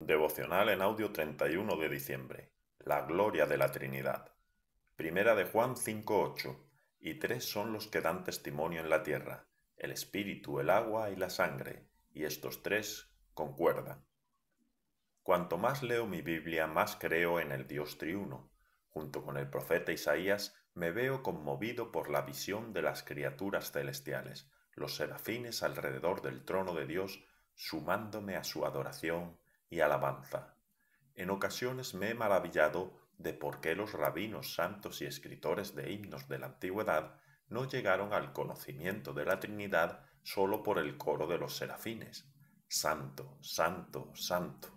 Devocional en audio 31 de diciembre. La gloria de la Trinidad. Primera de Juan 5.8. Y tres son los que dan testimonio en la tierra, el espíritu, el agua y la sangre, y estos tres concuerdan. Cuanto más leo mi Biblia, más creo en el Dios triuno. Junto con el profeta Isaías, me veo conmovido por la visión de las criaturas celestiales, los serafines alrededor del trono de Dios, sumándome a su adoración y alabanza. En ocasiones me he maravillado de por qué los rabinos santos y escritores de himnos de la antigüedad no llegaron al conocimiento de la Trinidad solo por el coro de los serafines. Santo, santo, santo.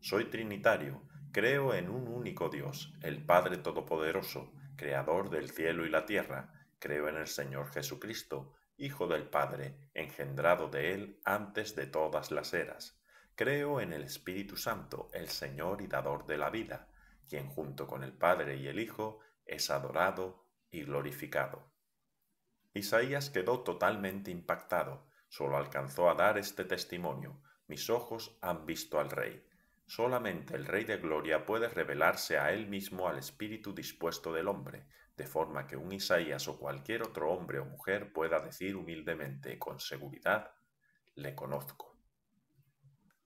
Soy trinitario, creo en un único Dios, el Padre Todopoderoso, Creador del cielo y la tierra, creo en el Señor Jesucristo, Hijo del Padre, engendrado de Él antes de todas las eras, Creo en el Espíritu Santo, el Señor y Dador de la vida, quien junto con el Padre y el Hijo es adorado y glorificado. Isaías quedó totalmente impactado, solo alcanzó a dar este testimonio, mis ojos han visto al Rey. Solamente el Rey de Gloria puede revelarse a él mismo al espíritu dispuesto del hombre, de forma que un Isaías o cualquier otro hombre o mujer pueda decir humildemente, con seguridad, le conozco.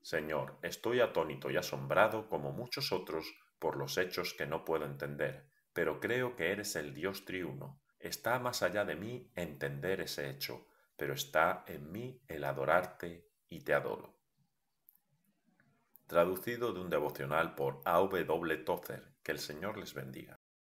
Señor, estoy atónito y asombrado como muchos otros por los hechos que no puedo entender, pero creo que eres el Dios triuno. Está más allá de mí entender ese hecho, pero está en mí el adorarte y te adoro. Traducido de un devocional por W. Tozer, que el Señor les bendiga.